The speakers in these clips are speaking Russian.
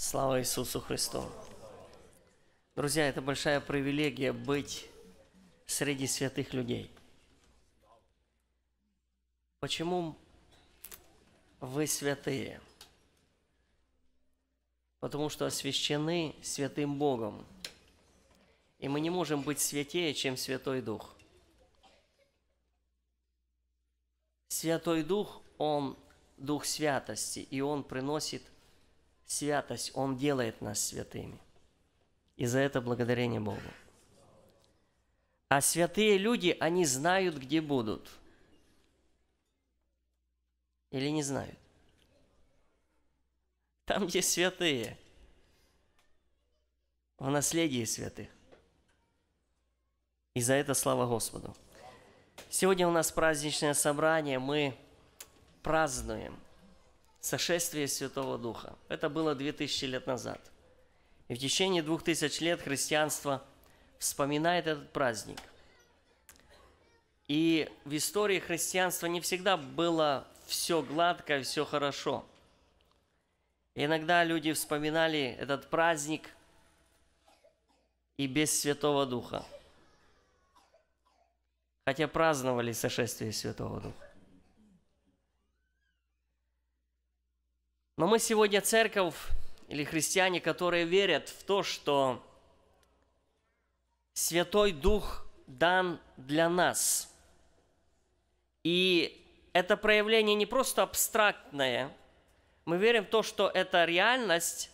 Слава Иисусу Христу! Друзья, это большая привилегия быть среди святых людей. Почему вы святые? Потому что освящены святым Богом. И мы не можем быть святее, чем Святой Дух. Святой Дух, Он Дух святости, и Он приносит – святость, Он делает нас святыми. И за это благодарение Богу. А святые люди, они знают, где будут. Или не знают. Там, где святые. В наследии святых. И за это слава Господу. Сегодня у нас праздничное собрание. Мы празднуем – сошествие Святого Духа. Это было 2000 лет назад. И в течение 2000 лет христианство вспоминает этот праздник. И в истории христианства не всегда было все гладко, все хорошо. иногда люди вспоминали этот праздник и без Святого Духа. Хотя праздновали сошествие Святого Духа. Но мы сегодня церковь или христиане, которые верят в то, что Святой Дух дан для нас. И это проявление не просто абстрактное, мы верим в то, что это реальность,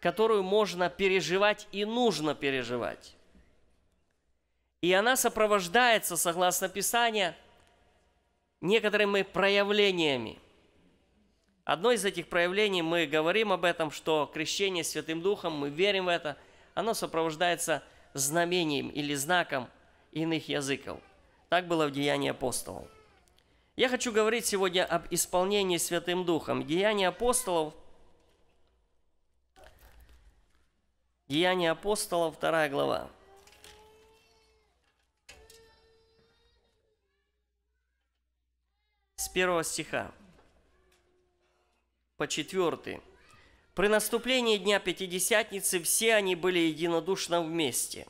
которую можно переживать и нужно переживать. И она сопровождается, согласно Писанию, некоторыми проявлениями – Одно из этих проявлений, мы говорим об этом, что крещение Святым Духом, мы верим в это, оно сопровождается знамением или знаком иных языков. Так было в Деянии апостолов. Я хочу говорить сегодня об исполнении Святым Духом. Деяния апостолов, Деяния апостолов, 2 глава. С первого стиха по четвертый. При наступлении Дня Пятидесятницы все они были единодушно вместе.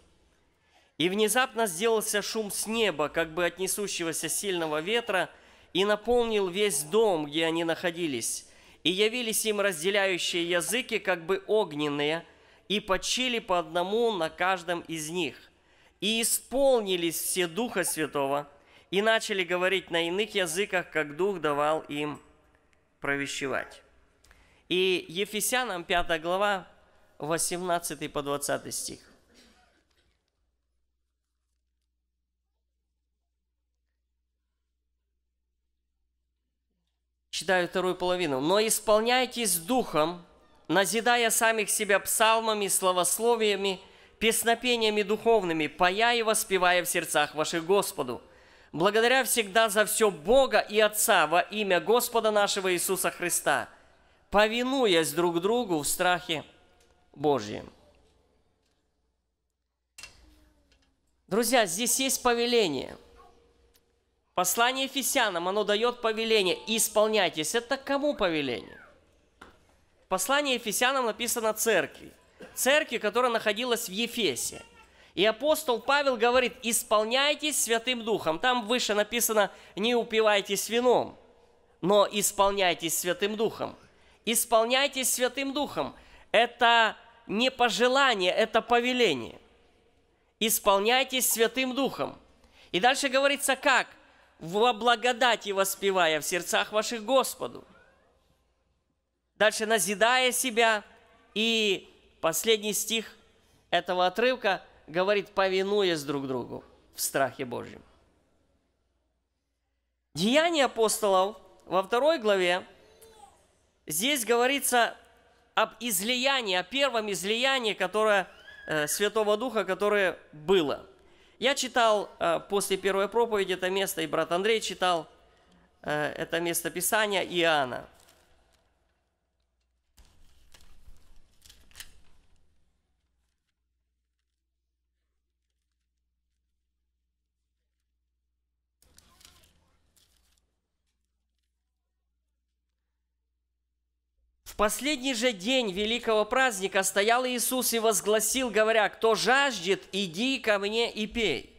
И внезапно сделался шум с неба, как бы от несущегося сильного ветра, и наполнил весь дом, где они находились. И явились им разделяющие языки, как бы огненные, и почили по одному на каждом из них. И исполнились все Духа Святого, и начали говорить на иных языках, как Дух давал им провещевать. И Ефесянам 5 глава, 18 по 20 стих. Читаю вторую половину. «Но исполняйтесь духом, назидая самих себя псалмами, словословиями, песнопениями духовными, пая и воспевая в сердцах ваших Господу, благодаря всегда за все Бога и Отца во имя Господа нашего Иисуса Христа – повинуясь друг другу в страхе Божьем. Друзья, здесь есть повеление. Послание Ефесянам, оно дает повеление. Исполняйтесь. Это кому повеление? Послание Ефесянам написано церкви. Церкви, которая находилась в Ефесе. И апостол Павел говорит, исполняйтесь Святым Духом. Там выше написано, не упивайтесь вином, но исполняйтесь Святым Духом исполняйтесь Святым Духом. Это не пожелание, это повеление. Исполняйтесь Святым Духом. И дальше говорится как? Во благодати воспевая в сердцах ваших Господу. Дальше назидая себя. И последний стих этого отрывка говорит, повинуясь друг другу в страхе Божьем. Деяния апостолов во второй главе Здесь говорится об излиянии, о первом излиянии, которое э, Святого Духа, которое было. Я читал э, после первой проповеди это место, и брат Андрей читал э, это место Писания Иоанна. последний же день великого праздника стоял Иисус и возгласил, говоря, «Кто жаждет, иди ко мне и пей».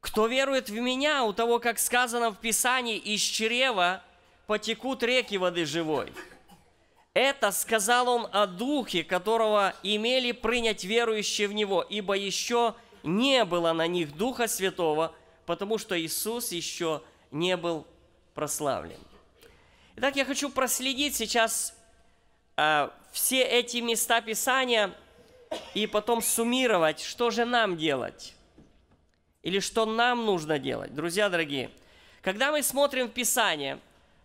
«Кто верует в Меня, у того, как сказано в Писании, из чрева потекут реки воды живой». Это сказал он о Духе, которого имели принять верующие в Него, ибо еще не было на них Духа Святого, потому что Иисус еще не был прославлен. Итак, я хочу проследить сейчас Э, все эти места Писания и потом суммировать, что же нам делать или что нам нужно делать. Друзья дорогие, когда мы смотрим в Писание,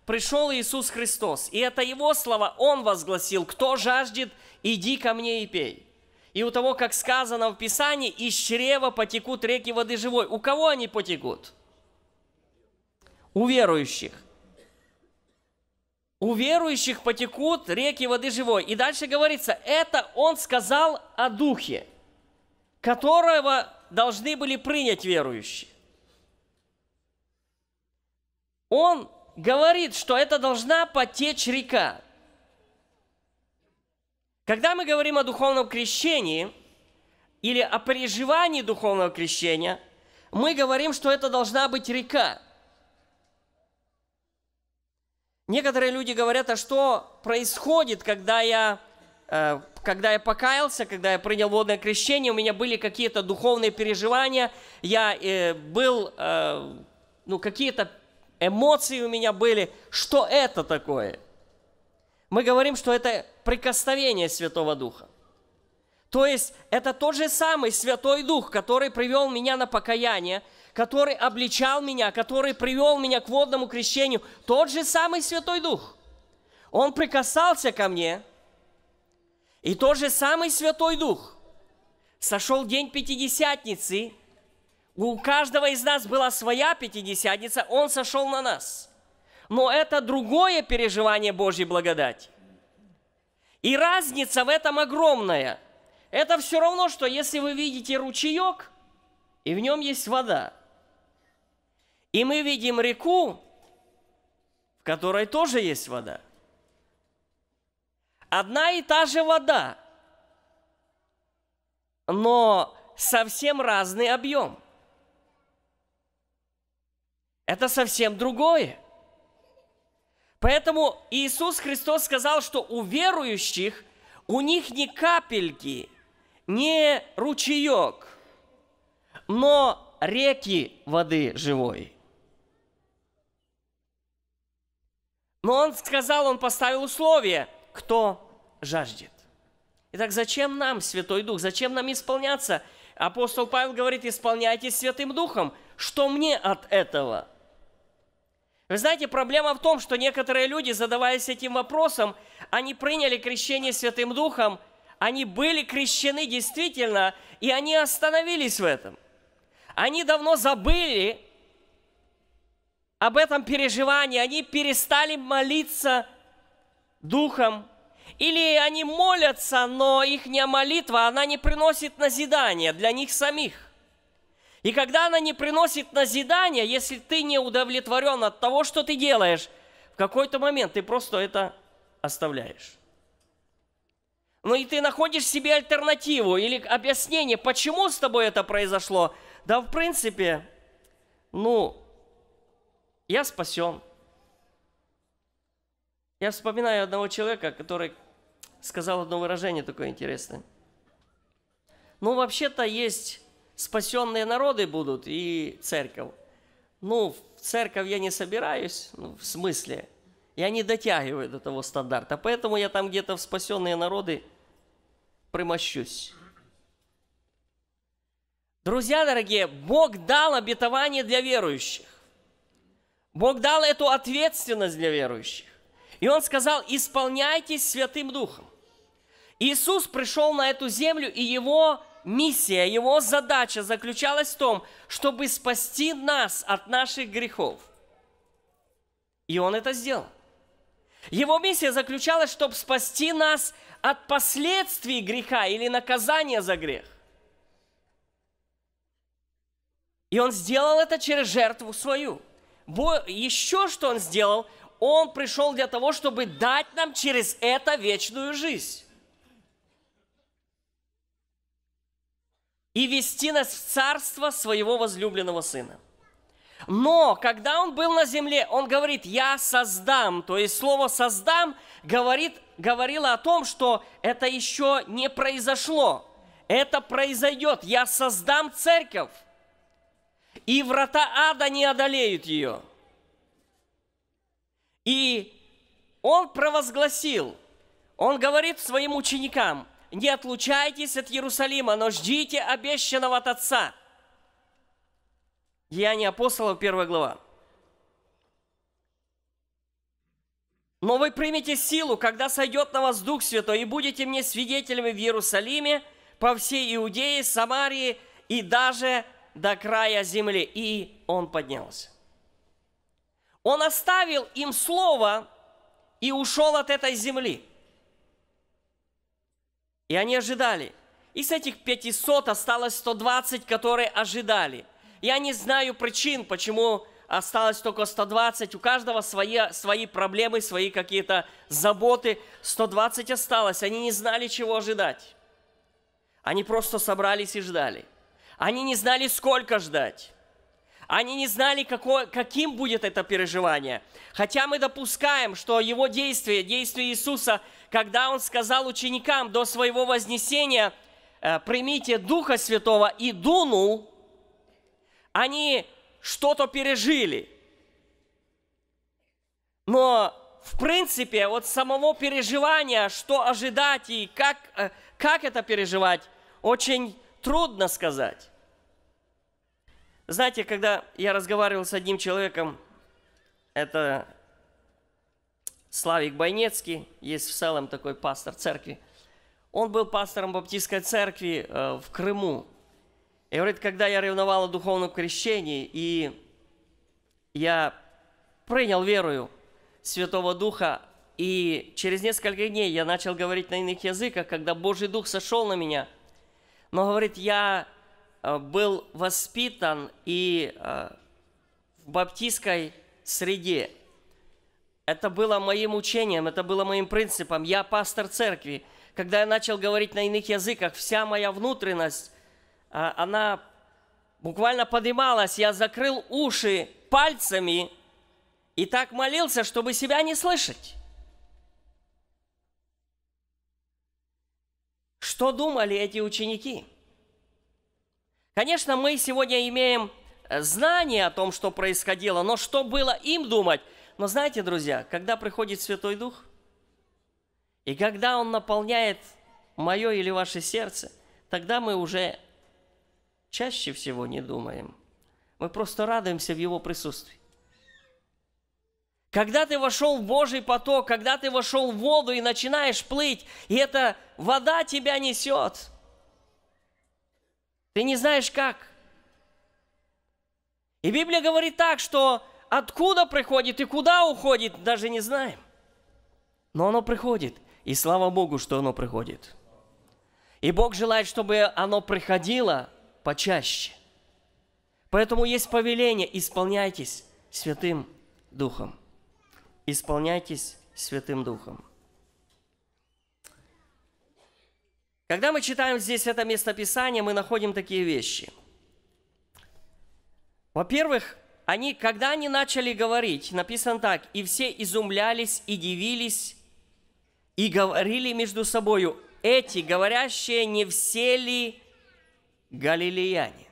пришел Иисус Христос, и это Его слово Он возгласил, кто жаждет, иди ко мне и пей. И у того, как сказано в Писании, из чрева потекут реки воды живой. У кого они потекут? У верующих у верующих потекут реки воды живой. И дальше говорится, это он сказал о духе, которого должны были принять верующие. Он говорит, что это должна потечь река. Когда мы говорим о духовном крещении или о переживании духовного крещения, мы говорим, что это должна быть река – Некоторые люди говорят, а что происходит, когда я, э, когда я покаялся, когда я принял водное крещение, у меня были какие-то духовные переживания, я э, был, э, ну, какие-то эмоции у меня были. Что это такое? Мы говорим, что это прикосновение Святого Духа. То есть это тот же самый Святой Дух, который привел меня на покаяние, который обличал меня, который привел меня к водному крещению, тот же самый Святой Дух. Он прикасался ко мне, и тот же самый Святой Дух. Сошел день Пятидесятницы, у каждого из нас была своя Пятидесятница, он сошел на нас. Но это другое переживание Божьей благодати. И разница в этом огромная. Это все равно, что если вы видите ручеек, и в нем есть вода – и мы видим реку, в которой тоже есть вода. Одна и та же вода, но совсем разный объем. Это совсем другое. Поэтому Иисус Христос сказал, что у верующих у них не капельки, не ручеек, но реки воды живой – Но он сказал, он поставил условие, кто жаждет. Итак, зачем нам Святой Дух? Зачем нам исполняться? Апостол Павел говорит, исполняйтесь Святым Духом. Что мне от этого? Вы знаете, проблема в том, что некоторые люди, задаваясь этим вопросом, они приняли крещение Святым Духом, они были крещены действительно, и они остановились в этом. Они давно забыли об этом переживании, они перестали молиться духом, или они молятся, но их молитва, она не приносит назидания для них самих. И когда она не приносит назидания, если ты не удовлетворен от того, что ты делаешь, в какой-то момент ты просто это оставляешь. Ну и ты находишь себе альтернативу или объяснение, почему с тобой это произошло. Да, в принципе, ну, я спасен. Я вспоминаю одного человека, который сказал одно выражение такое интересное. Ну, вообще-то есть спасенные народы будут и церковь. Ну, в церковь я не собираюсь, ну, в смысле, я не дотягиваю до того стандарта, поэтому я там где-то в спасенные народы примощусь. Друзья дорогие, Бог дал обетование для верующих. Бог дал эту ответственность для верующих. И Он сказал, исполняйтесь Святым Духом. Иисус пришел на эту землю, и Его миссия, Его задача заключалась в том, чтобы спасти нас от наших грехов. И Он это сделал. Его миссия заключалась, чтобы спасти нас от последствий греха или наказания за грех. И Он сделал это через жертву свою – еще что Он сделал? Он пришел для того, чтобы дать нам через это вечную жизнь. И вести нас в царство своего возлюбленного сына. Но когда он был на земле, он говорит, я создам. То есть слово создам говорит, говорило о том, что это еще не произошло. Это произойдет. Я создам церковь и врата ада не одолеют ее. И он провозгласил, он говорит своим ученикам, не отлучайтесь от Иерусалима, но ждите обещанного от Отца. Деяния апостолов, 1 глава. Но вы примете силу, когда сойдет на вас Дух Святой, и будете мне свидетелями в Иерусалиме, по всей Иудее, Самарии и даже до края земли, и он поднялся. Он оставил им слово и ушел от этой земли. И они ожидали. Из этих 500 осталось 120, которые ожидали. Я не знаю причин, почему осталось только 120. У каждого свои, свои проблемы, свои какие-то заботы. 120 осталось. Они не знали, чего ожидать. Они просто собрались и ждали – они не знали, сколько ждать. Они не знали, какое, каким будет это переживание. Хотя мы допускаем, что его действие, действие Иисуса, когда он сказал ученикам до своего вознесения, «Э, «Примите Духа Святого» и дунул, они что-то пережили. Но, в принципе, от самого переживания, что ожидать и как, э, как это переживать, очень трудно сказать. Знаете, когда я разговаривал с одним человеком, это Славик Бойнецкий, есть в целом такой пастор церкви, он был пастором баптистской церкви э, в Крыму. И говорит, когда я ревновал о духовном крещении, и я принял верую Святого Духа, и через несколько дней я начал говорить на иных языках, когда Божий Дух сошел на меня – но говорит, я э, был воспитан и э, в баптистской среде. Это было моим учением, это было моим принципом. Я пастор церкви. Когда я начал говорить на иных языках, вся моя внутренность, э, она буквально поднималась. Я закрыл уши пальцами и так молился, чтобы себя не слышать. Что думали эти ученики? Конечно, мы сегодня имеем э, знание о том, что происходило, но что было им думать? Но знаете, друзья, когда приходит Святой Дух, и когда Он наполняет мое или ваше сердце, тогда мы уже чаще всего не думаем. Мы просто радуемся в Его присутствии. Когда ты вошел в Божий поток, когда ты вошел в воду и начинаешь плыть, и эта вода тебя несет, ты не знаешь как. И Библия говорит так, что откуда приходит и куда уходит, даже не знаем. Но оно приходит, и слава Богу, что оно приходит. И Бог желает, чтобы оно приходило почаще. Поэтому есть повеление, исполняйтесь Святым Духом исполняйтесь Святым Духом. Когда мы читаем здесь это местописание, мы находим такие вещи. Во-первых, они, когда они начали говорить, написано так, и все изумлялись и дивились, и говорили между собою, эти говорящие не все ли галилеяне?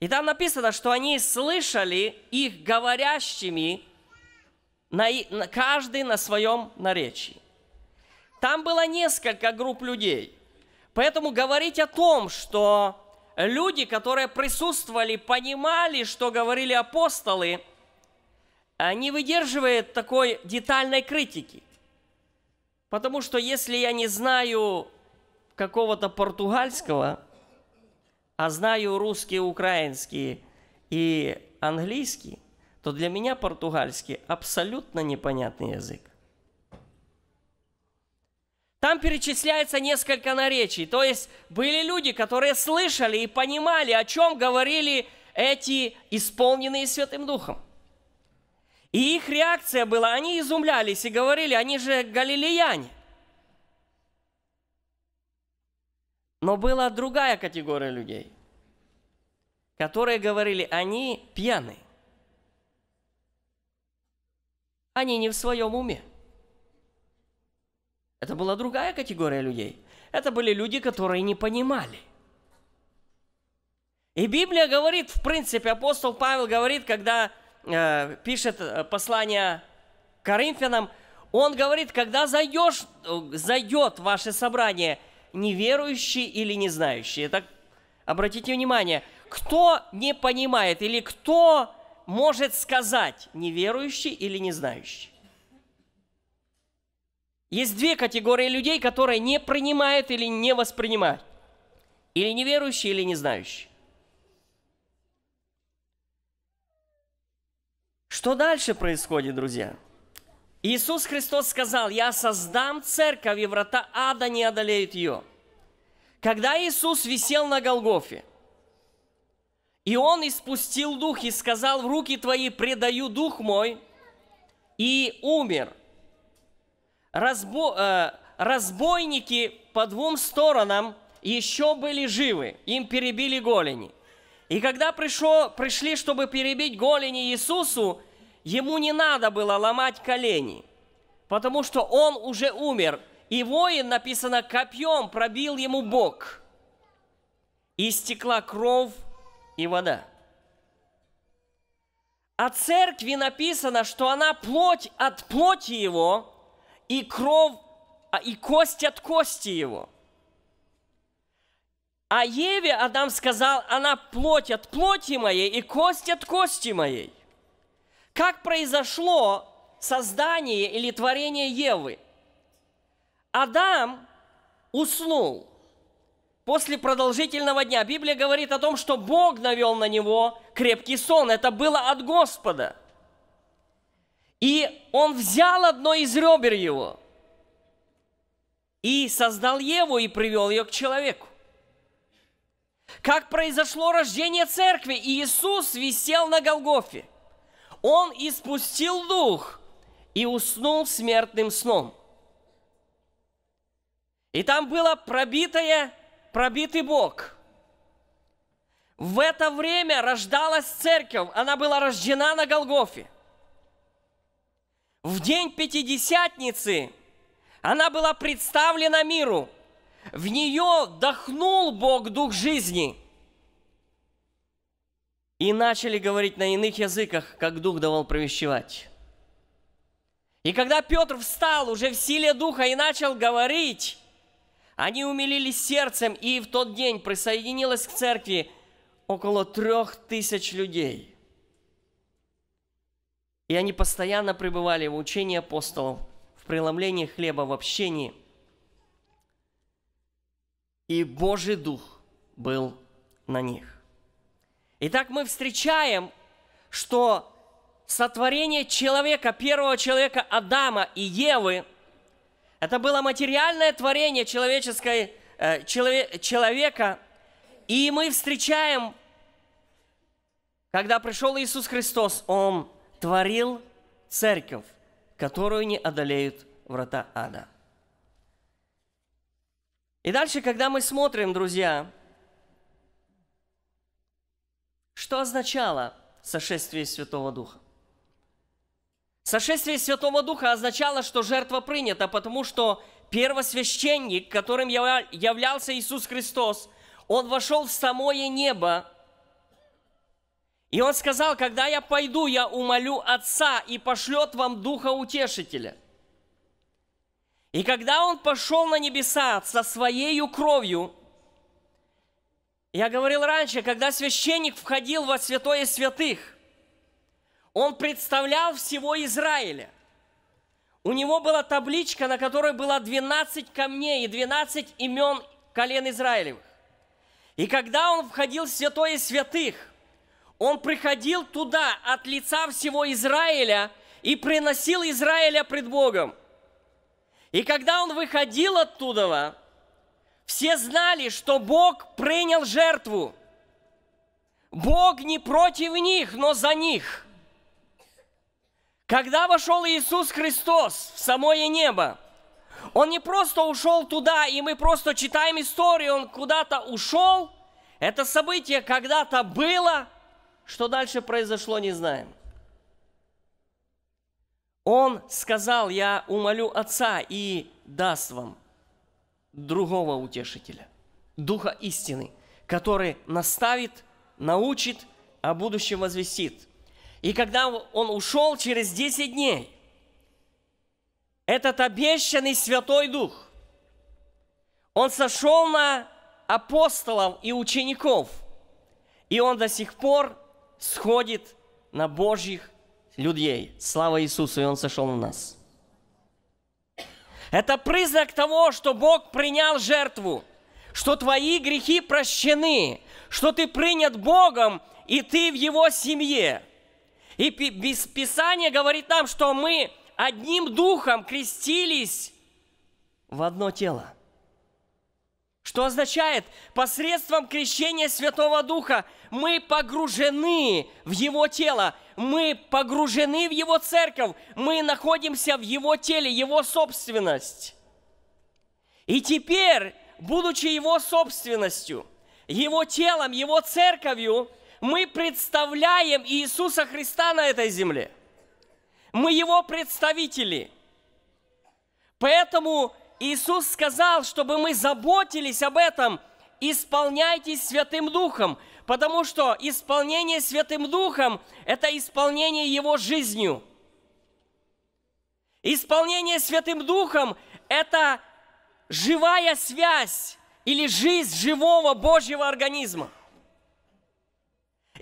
И там написано, что они слышали их говорящими на, на, каждый на своем наречии. Там было несколько групп людей. Поэтому говорить о том, что люди, которые присутствовали, понимали, что говорили апостолы, э, не выдерживает такой детальной критики. Потому что если я не знаю какого-то португальского, а знаю русский, украинский и английский, то для меня португальский абсолютно непонятный язык. Там перечисляется несколько наречий, то есть были люди, которые слышали и понимали, о чем говорили эти исполненные Святым Духом. И их реакция была, они изумлялись и говорили, они же галилеяне. Но была другая категория людей, которые говорили, они пьяные. Они не в своем уме. Это была другая категория людей. Это были люди, которые не понимали. И Библия говорит, в принципе, апостол Павел говорит, когда э, пишет э, послание Коринфянам, он говорит, когда зайдешь, э, зайдет ваше собрание неверующий или не знающий. Так обратите внимание, кто не понимает или кто может сказать неверующий или не знающий. Есть две категории людей, которые не принимают или не воспринимают. Или неверующие, или не знающие. Что дальше происходит, друзья? Иисус Христос сказал, «Я создам церковь, и врата ада не одолеют ее». Когда Иисус висел на Голгофе – и он испустил дух и сказал, в руки твои предаю дух мой, и умер. Разбо, э, разбойники по двум сторонам еще были живы, им перебили голени. И когда пришло, пришли, чтобы перебить голени Иисусу, ему не надо было ломать колени, потому что он уже умер, и воин, написано, копьем пробил ему бок. И стекла кровь и вода. О а церкви написано, что она плоть от плоти его, и кровь, а, и кость от кости его. А Еве Адам сказал, она плоть от плоти моей и кость от кости моей. Как произошло создание или творение Евы? Адам уснул – после продолжительного дня. Библия говорит о том, что Бог навел на него крепкий сон. Это было от Господа. И он взял одно из ребер его и создал Еву и привел ее к человеку. Как произошло рождение церкви, Иисус висел на Голгофе. Он испустил дух и уснул смертным сном. И там было пробитое пробитый бок. В это время рождалась церковь, она была рождена на Голгофе. В день Пятидесятницы она была представлена миру. В нее вдохнул Бог дух жизни. И начали говорить на иных языках, как дух давал провещевать. И когда Петр встал уже в силе духа и начал говорить, они умилились сердцем, и в тот день присоединилось к церкви около трех тысяч людей. И они постоянно пребывали в учении апостолов, в преломлении хлеба, в общении. И Божий Дух был на них. Итак, мы встречаем, что сотворение человека, первого человека Адама и Евы – это было материальное творение человеческой, э, челове, человека. И мы встречаем, когда пришел Иисус Христос, Он творил церковь, которую не одолеют врата ада. И дальше, когда мы смотрим, друзья, что означало сошествие Святого Духа? Сошествие Святого Духа означало, что жертва принята, потому что первосвященник, которым являлся Иисус Христос, он вошел в самое небо, и он сказал, когда я пойду, я умолю Отца и пошлет вам Духа Утешителя. И когда он пошел на небеса со своей кровью, я говорил раньше, когда священник входил во святое святых – он представлял всего Израиля. У него была табличка, на которой было 12 камней и 12 имен колен Израилевых. И когда он входил в святое святых, он приходил туда от лица всего Израиля и приносил Израиля пред Богом. И когда он выходил оттуда, все знали, что Бог принял жертву. Бог не против них, но за них – когда вошел Иисус Христос в самое небо, Он не просто ушел туда, и мы просто читаем историю, Он куда-то ушел. Это событие когда-то было, что дальше произошло, не знаем. Он сказал, я умолю Отца и даст вам другого утешителя, Духа истины, который наставит, научит, а будущем возвестит – и когда он ушел через 10 дней, этот обещанный Святой Дух, он сошел на апостолов и учеников, и он до сих пор сходит на Божьих людей. Слава Иисусу, и он сошел на нас. Это признак того, что Бог принял жертву, что твои грехи прощены, что ты принят Богом, и ты в Его семье – и Писание говорит нам, что мы одним духом крестились в одно тело. Что означает, посредством крещения Святого Духа мы погружены в Его тело, мы погружены в Его церковь, мы находимся в Его теле, Его собственность. И теперь, будучи Его собственностью, Его телом, Его церковью – мы представляем Иисуса Христа на этой земле. Мы Его представители. Поэтому Иисус сказал, чтобы мы заботились об этом, исполняйтесь Святым Духом, потому что исполнение Святым Духом – это исполнение Его жизнью. Исполнение Святым Духом – это живая связь или жизнь живого Божьего организма –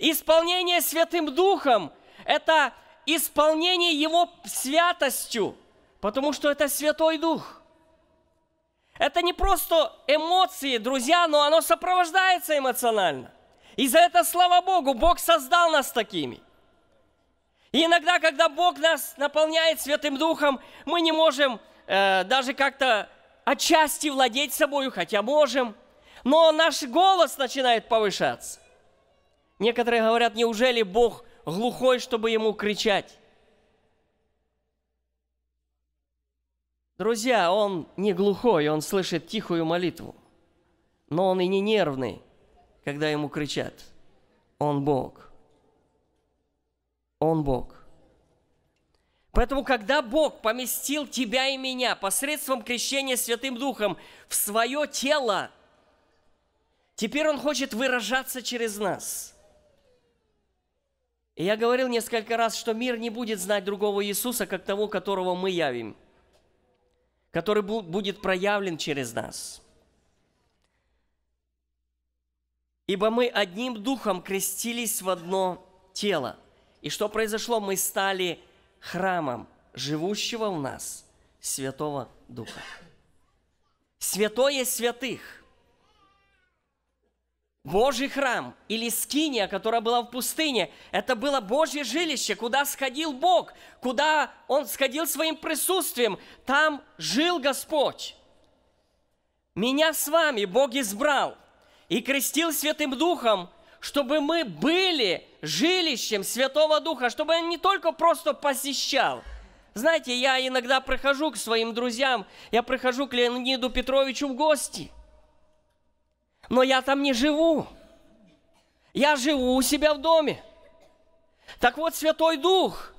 Исполнение Святым Духом – это исполнение Его святостью, потому что это Святой Дух – это не просто эмоции, друзья, но оно сопровождается эмоционально. И за это, слава Богу, Бог создал нас такими. И иногда, когда Бог нас наполняет Святым Духом, мы не можем э, даже как-то отчасти владеть собою, хотя можем, но наш голос начинает повышаться. Некоторые говорят, неужели Бог глухой, чтобы ему кричать? Друзья, он не глухой, он слышит тихую молитву. Но он и не нервный, когда ему кричат. Он Бог. Он Бог. Поэтому, когда Бог поместил тебя и меня посредством крещения Святым Духом в свое тело, теперь Он хочет выражаться через нас – и я говорил несколько раз, что мир не будет знать другого Иисуса, как того, которого мы явим, который будет проявлен через нас. Ибо мы одним духом крестились в одно тело. И что произошло? Мы стали храмом живущего в нас Святого Духа. Святое святых – Божий храм или скиния, которая была в пустыне, это было Божье жилище, куда сходил Бог, куда Он сходил своим присутствием, там жил Господь. Меня с вами Бог избрал и крестил Святым Духом, чтобы мы были жилищем Святого Духа, чтобы Он не только просто посещал. Знаете, я иногда прихожу к своим друзьям, я прихожу к Леониду Петровичу в гости – но я там не живу. Я живу у себя в доме. Так вот, Святой Дух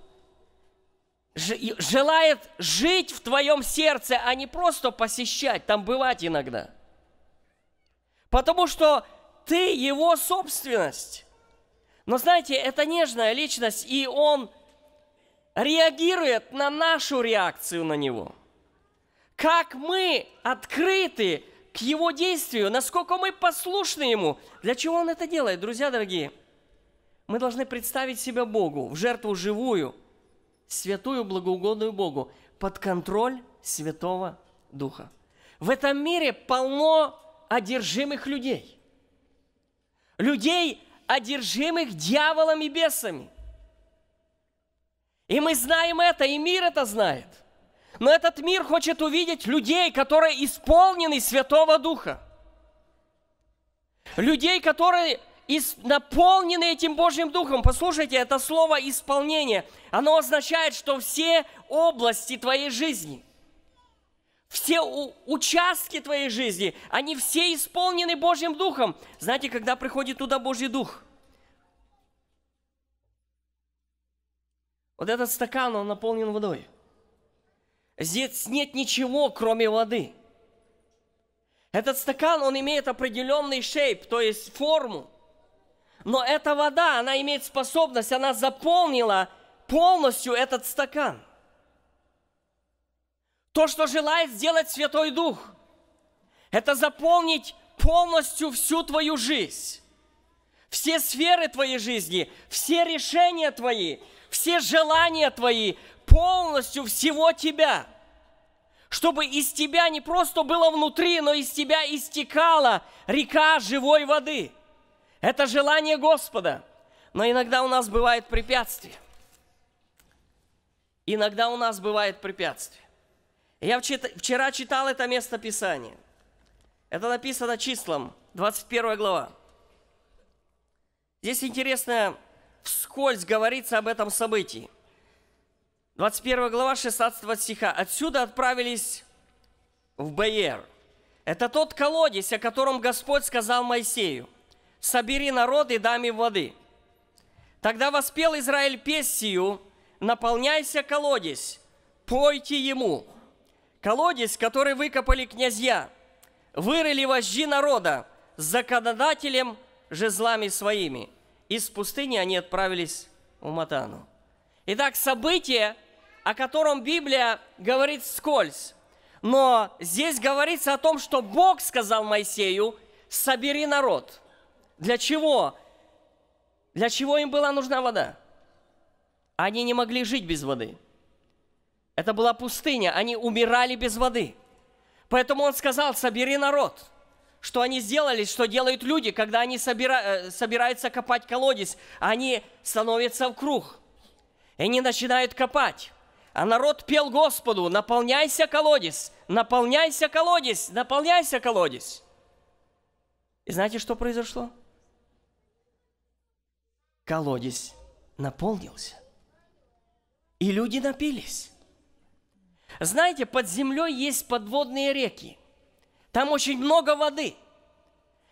желает жить в твоем сердце, а не просто посещать, там бывать иногда. Потому что ты его собственность. Но знаете, это нежная личность, и он реагирует на нашу реакцию на него. Как мы открыты к Его действию, насколько мы послушны Ему. Для чего Он это делает, друзья дорогие? Мы должны представить себя Богу в жертву живую, святую, благоугодную Богу, под контроль Святого Духа. В этом мире полно одержимых людей. Людей, одержимых дьяволом и бесами. И мы знаем это, и мир это знает – но этот мир хочет увидеть людей, которые исполнены Святого Духа. Людей, которые наполнены этим Божьим Духом. Послушайте, это слово «исполнение», оно означает, что все области твоей жизни, все участки твоей жизни, они все исполнены Божьим Духом. Знаете, когда приходит туда Божий Дух? Вот этот стакан, он наполнен водой. Здесь нет ничего, кроме воды. Этот стакан, он имеет определенный шейп, то есть форму. Но эта вода, она имеет способность, она заполнила полностью этот стакан. То, что желает сделать Святой Дух, это заполнить полностью всю твою жизнь, все сферы твоей жизни, все решения твои, все желания твои, полностью всего тебя, чтобы из тебя не просто было внутри, но из тебя истекала река живой воды. Это желание Господа. Но иногда у нас бывает препятствие. Иногда у нас бывает препятствие. Я вчера читал это место Писания. Это написано числом, 21 глава. Здесь интересно, вскользь говорится об этом событии – 21 глава 16 стиха. Отсюда отправились в Бейер. Это тот колодец, о котором Господь сказал Моисею. «Собери народ и дам им воды». Тогда воспел Израиль песню «Наполняйся колодец, пойте ему». Колодец, который выкопали князья, вырыли вожди народа с законодателем жезлами своими. Из пустыни они отправились в Матану. Итак, событие, о котором Библия говорит скользь. Но здесь говорится о том, что Бог сказал Моисею, собери народ. Для чего? Для чего им была нужна вода? Они не могли жить без воды. Это была пустыня, они умирали без воды. Поэтому он сказал, собери народ. Что они сделали, что делают люди, когда они собира... Э, собираются копать колодец, они становятся в круг – и они начинают копать. А народ пел Господу, наполняйся колодец, наполняйся колодец, наполняйся колодец. И знаете, что произошло? Колодец наполнился. И люди напились. Знаете, под землей есть подводные реки. Там очень много воды.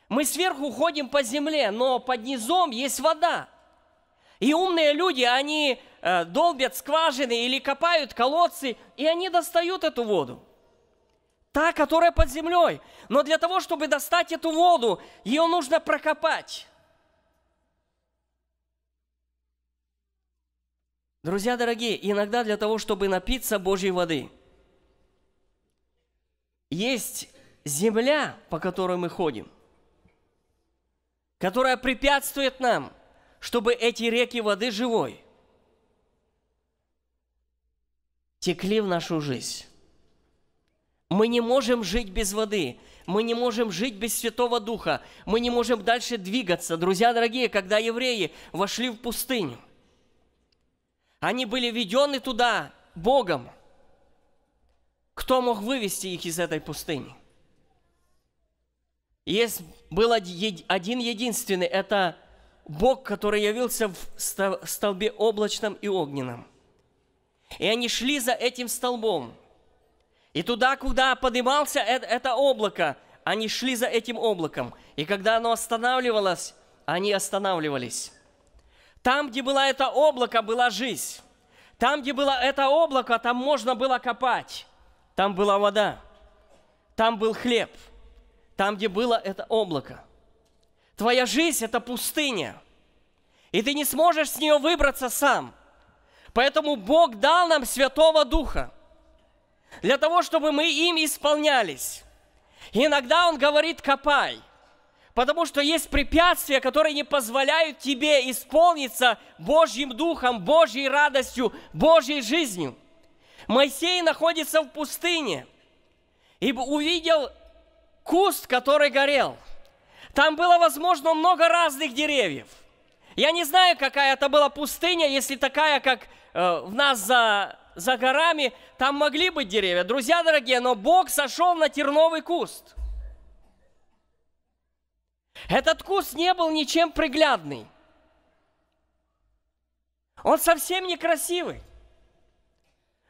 Мы сверху ходим по земле, но под низом есть вода. И умные люди, они э, долбят скважины или копают колодцы, и они достают эту воду. Та, которая под землей. Но для того, чтобы достать эту воду, ее нужно прокопать. Друзья дорогие, иногда для того, чтобы напиться Божьей воды, есть земля, по которой мы ходим, которая препятствует нам – чтобы эти реки воды живой текли в нашу жизнь. Мы не можем жить без воды, мы не можем жить без Святого Духа, мы не можем дальше двигаться. Друзья дорогие, когда евреи вошли в пустыню, они были введены туда Богом. Кто мог вывести их из этой пустыни? Есть, был один единственный, это Бог, который явился в столбе облачном и огненном. И они шли за этим столбом. И туда, куда поднимался это, это облако, они шли за этим облаком. И когда оно останавливалось, они останавливались. Там, где было это облако, была жизнь. Там, где было это облако, там можно было копать. Там была вода. Там был хлеб. Там, где было это облако – Твоя жизнь – это пустыня, и ты не сможешь с нее выбраться сам. Поэтому Бог дал нам Святого Духа для того, чтобы мы им исполнялись. И иногда Он говорит «копай», потому что есть препятствия, которые не позволяют тебе исполниться Божьим Духом, Божьей радостью, Божьей жизнью. Моисей находится в пустыне, и увидел куст, который горел – там было, возможно, много разных деревьев. Я не знаю, какая это была пустыня, если такая, как э, в нас за, за горами, там могли быть деревья. Друзья дорогие, но Бог сошел на терновый куст. Этот куст не был ничем приглядный. Он совсем некрасивый.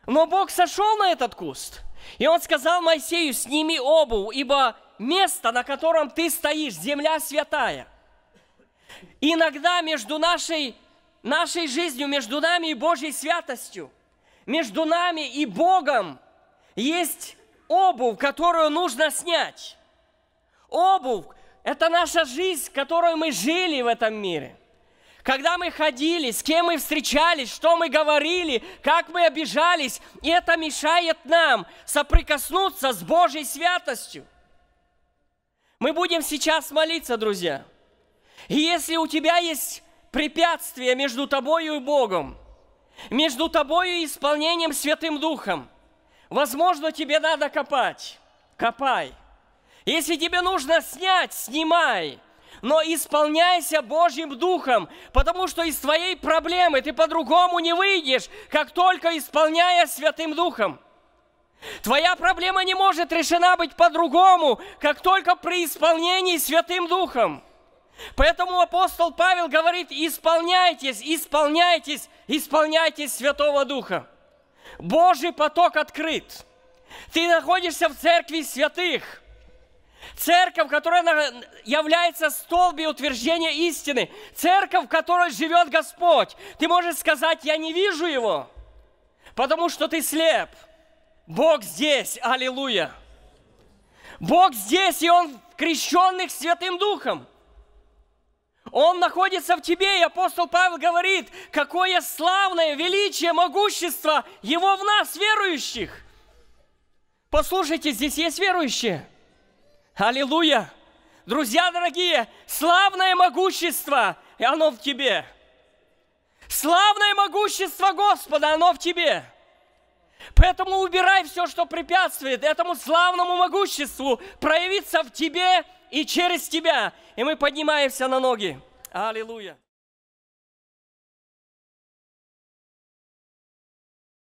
Но Бог сошел на этот куст, и он сказал Моисею, сними обувь, ибо место, на котором ты стоишь, земля святая. Иногда между нашей, нашей жизнью, между нами и Божьей святостью, между нами и Богом есть обувь, которую нужно снять. Обувь – это наша жизнь, в которой мы жили в этом мире. Когда мы ходили, с кем мы встречались, что мы говорили, как мы обижались, и это мешает нам соприкоснуться с Божьей святостью – мы будем сейчас молиться, друзья. И если у тебя есть препятствие между тобою и Богом, между тобою и исполнением Святым Духом, возможно, тебе надо копать. Копай. Если тебе нужно снять, снимай но исполняйся Божьим Духом, потому что из твоей проблемы ты по-другому не выйдешь, как только исполняя Святым Духом. Твоя проблема не может решена быть по-другому, как только при исполнении Святым Духом. Поэтому апостол Павел говорит, исполняйтесь, исполняйтесь, исполняйтесь Святого Духа. Божий поток открыт. Ты находишься в церкви святых. Церковь, которая является столбе утверждения истины. Церковь, в которой живет Господь. Ты можешь сказать, я не вижу Его, потому что ты слеп – Бог здесь, аллилуйя. Бог здесь, и Он крещенных Святым Духом. Он находится в тебе, и апостол Павел говорит, какое славное величие, могущество Его в нас, верующих. Послушайте, здесь есть верующие. Аллилуйя! Друзья дорогие, славное могущество, и оно в тебе. Славное могущество Господа, оно в тебе. Поэтому убирай все, что препятствует этому славному могуществу проявиться в тебе и через тебя. И мы поднимаемся на ноги. Аллилуйя.